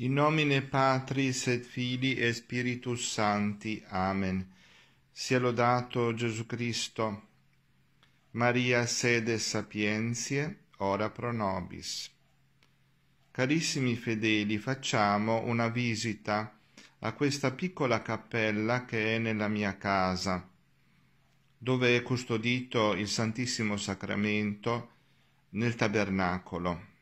In nomine Patris et Fili e Spiritus Santi. Amen. Sia lodato Gesù Cristo. Maria sede sapientiae, ora pro nobis. Carissimi fedeli, facciamo una visita a questa piccola cappella che è nella mia casa, dove è custodito il Santissimo Sacramento nel tabernacolo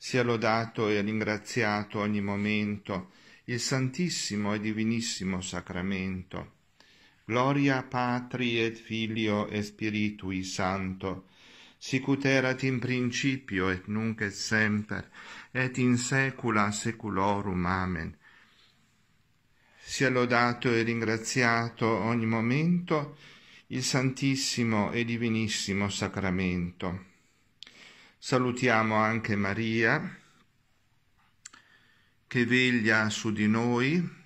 sia lodato e ringraziato ogni momento il Santissimo e Divinissimo Sacramento. Gloria Patri et Filio e Spiritui Santo, sicut erat in principio et nunc et semper, et in saecula saeculorum. Amen. Sia lodato e ringraziato ogni momento il Santissimo e Divinissimo Sacramento. Salutiamo anche Maria che veglia su di noi.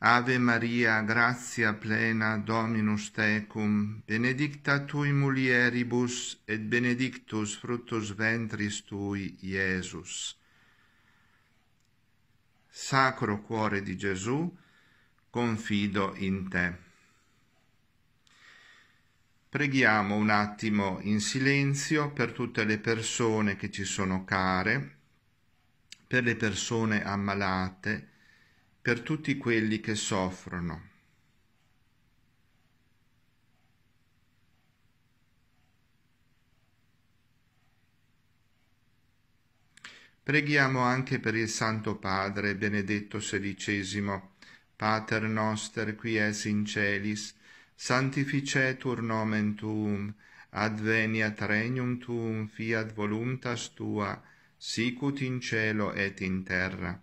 Ave Maria, grazia plena, Dominus tecum, benedicta tui mulieribus, et benedictus fructus ventris tui, Iesus. Sacro cuore di Gesù, confido in te. Preghiamo un attimo in silenzio per tutte le persone che ci sono care, per le persone ammalate, per tutti quelli che soffrono. Preghiamo anche per il Santo Padre Benedetto XVI, Pater noster qui es in celis, Sanctificetur nomen tuum, adveniat regnum tuum, fiat voluntas tua, sicut in cielo et in terra.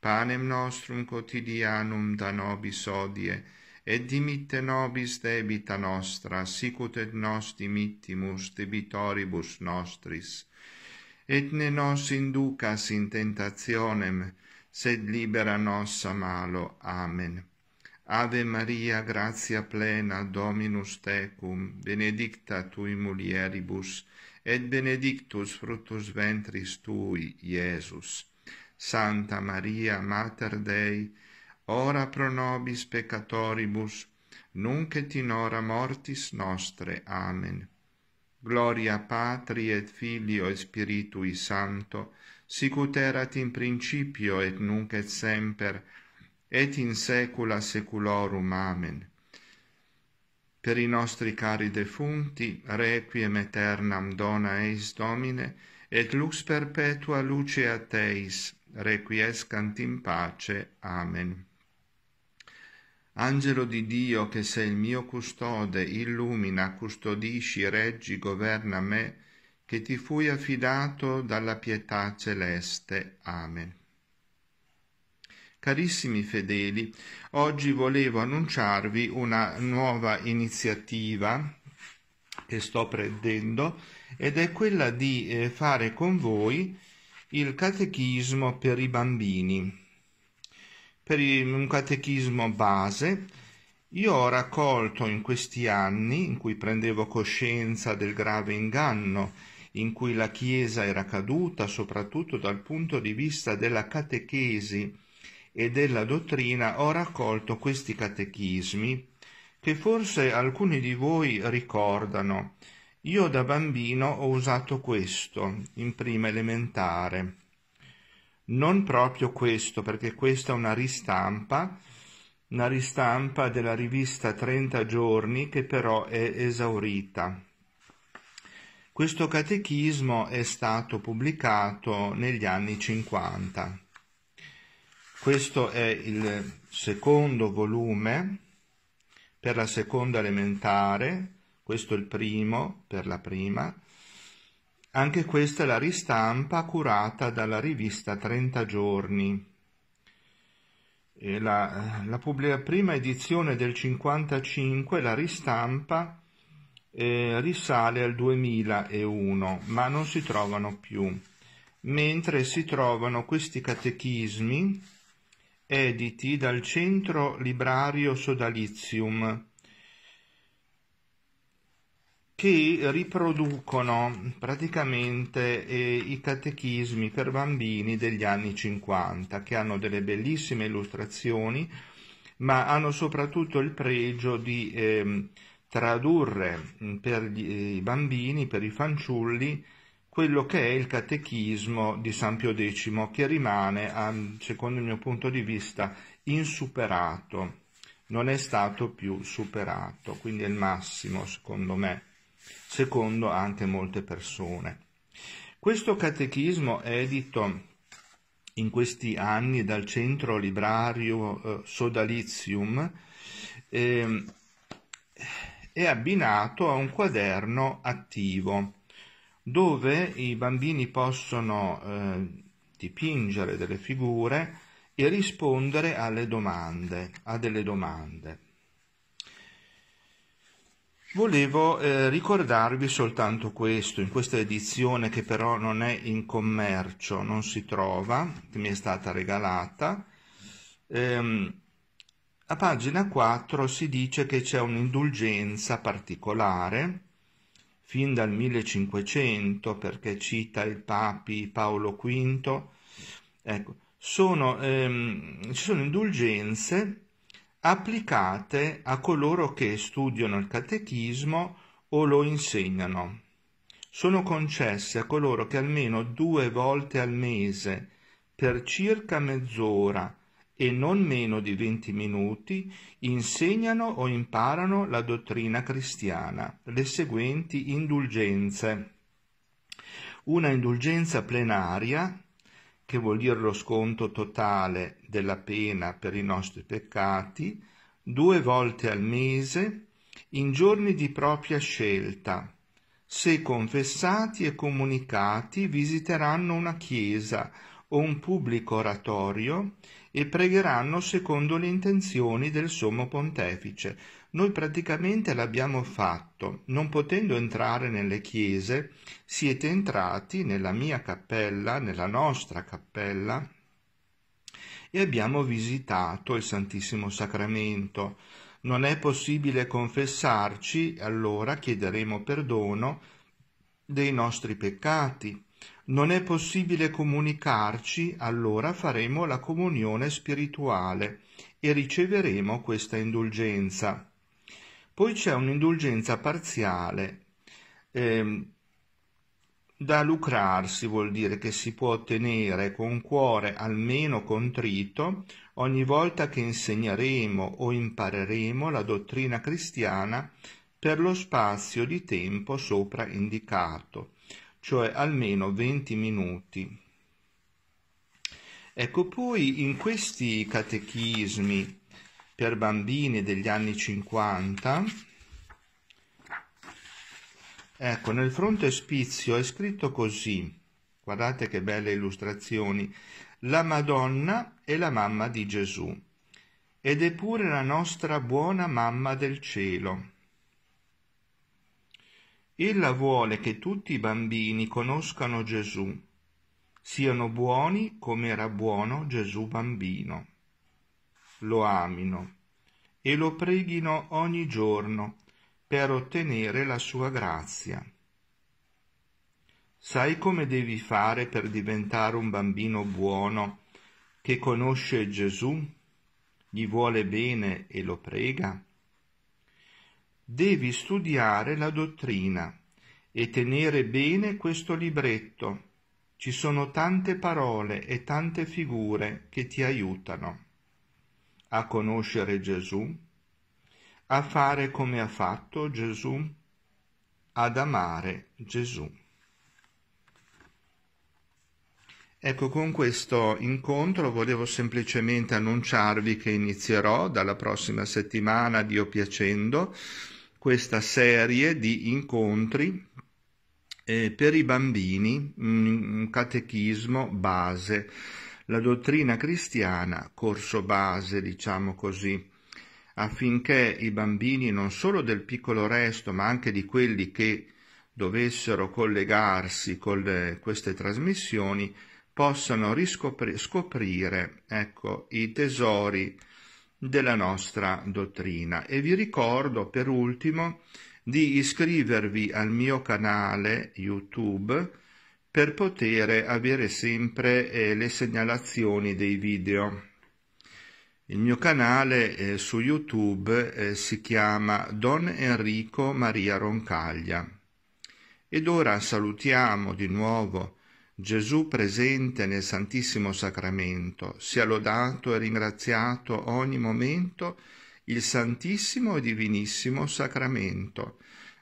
Panem nostrum cotidianum da nobis hodie, et dimitte nobis debita nostra, sicut et nos dimittimus debitoribus nostris. Et ne nos inducas in tentationem, sed libera nos a malo. Amen. Ave Maria, gratia plena, Dominus tecum, benedicta tu in mulieribus, et benedictus fructus ventris tui, Iesus. Santa Maria, Mater Dei, ora pro nobis peccatoribus, nunc et in hora mortis nostre. Amen. Gloria Patri et Filio et Spiritui Santo, sicut erat in principio et nunc et semper, et et in secula seculorum. Amen. Per i nostri cari defunti, requiem eternam dona eis Domine, et lux perpetua luce a teis, requiescant in pace. Amen. Angelo di Dio, che sei il mio custode, illumina, custodisci, reggi, governa me, che ti fui affidato dalla pietà celeste. Amen. Carissimi fedeli, oggi volevo annunciarvi una nuova iniziativa che sto prendendo ed è quella di eh, fare con voi il catechismo per i bambini. Per un catechismo base, io ho raccolto in questi anni, in cui prendevo coscienza del grave inganno in cui la Chiesa era caduta, soprattutto dal punto di vista della catechesi, e della dottrina ho raccolto questi catechismi che forse alcuni di voi ricordano. Io da bambino ho usato questo in prima elementare. Non proprio questo, perché questa è una ristampa, una ristampa della rivista 30 giorni che però è esaurita. Questo catechismo è stato pubblicato negli anni 50. Questo è il secondo volume per la seconda elementare, questo è il primo per la prima. Anche questa è la ristampa curata dalla rivista 30 giorni. La, la, la, prima edizione del 55, la ristampa, eh, risale al 2001, ma non si trovano più. Mentre si trovano questi catechismi, editi dal Centro Librario Sodalizium, che riproducono praticamente eh, i catechismi per bambini degli anni 50, che hanno delle bellissime illustrazioni, ma hanno soprattutto il pregio di ehm, mm, eh, tradurre per i bambini, per i fanciulli, quello che è il catechismo di San Pio X, che rimane, secondo il mio punto di vista, insuperato, non è stato più superato, quindi è il massimo, secondo me, secondo anche molte persone. Questo catechismo è edito in questi anni dal centro librario eh, Sodalizium eh, è abbinato a un quaderno attivo dove i bambini possono eh, dipingere delle figure e rispondere alle domande, a delle domande. Volevo eh, ricordarvi soltanto questo, in questa edizione che però non è in commercio, non si trova, che mi è stata regalata. Ehm, a pagina 4 si dice che c'è un'indulgenza particolare fin dal 1500 perché cita il papi Paolo V, ecco, sono, ehm, ci sono indulgenze applicate a coloro che studiano il catechismo o lo insegnano. Sono concesse a coloro che almeno due volte al mese, per circa mezz'ora, e non meno di 20 minuti insegnano o imparano la dottrina cristiana, le seguenti indulgenze. Una indulgenza plenaria, che vuol dire lo sconto totale della pena per i nostri peccati, due volte al mese, in giorni di propria scelta. Se confessati e comunicati visiteranno una chiesa o un pubblico oratorio e pregheranno secondo le intenzioni del Sommo Pontefice. Noi praticamente l'abbiamo fatto, non potendo entrare nelle chiese, siete entrati nella mia cappella, nella nostra cappella, e abbiamo visitato il Santissimo Sacramento. Non è possibile confessarci, allora chiederemo perdono dei nostri peccati non è possibile comunicarci, allora faremo la comunione spirituale e riceveremo questa indulgenza. Poi c'è un'indulgenza parziale, eh, da lucrarsi vuol dire che si può ottenere con cuore almeno contrito ogni volta che insegneremo o impareremo la dottrina cristiana per lo spazio di tempo sopra indicato cioè almeno 20 minuti. Ecco, poi in questi catechismi per bambini degli anni 50, ecco, nel frontespizio è scritto così, guardate che belle illustrazioni, la Madonna è la mamma di Gesù ed è pure la nostra buona mamma del cielo Ella vuole che tutti i bambini conoscano Gesù, siano buoni come era buono Gesù bambino, lo amino e lo preghino ogni giorno per ottenere la sua grazia. Sai come devi fare per diventare un bambino buono che conosce Gesù, gli vuole bene e lo prega? devi studiare la dottrina e tenere bene questo libretto. Ci sono tante parole e tante figure che ti aiutano a conoscere Gesù, a fare come ha fatto Gesù, ad amare Gesù. Ecco, con questo incontro volevo semplicemente annunciarvi che inizierò dalla prossima settimana, Dio piacendo, questa serie di incontri eh, per i bambini, un catechismo base, la dottrina cristiana, corso base, diciamo così, affinché i bambini non solo del piccolo resto, ma anche di quelli che dovessero collegarsi con le, queste trasmissioni, possano riscoprire ecco, i tesori della nostra dottrina e vi ricordo per ultimo di iscrivervi al mio canale YouTube per poter avere sempre eh, le segnalazioni dei video. Il mio canale eh, su YouTube eh, si chiama Don Enrico Maria Roncaglia. Ed ora salutiamo di nuovo Gesù presente nel Santissimo Sacramento, sia lodato e ringraziato ogni momento il Santissimo e Divinissimo Sacramento.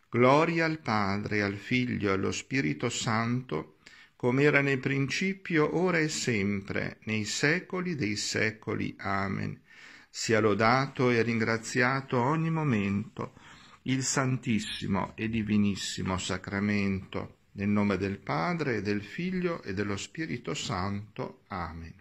Gloria al Padre, al Figlio e allo Spirito Santo, come era nel principio, ora e sempre, nei secoli dei secoli. Amen. Sia lodato e ringraziato ogni momento il Santissimo e Divinissimo Sacramento. Nel nome del Padre, e del Figlio, e dello Spirito Santo. Amen.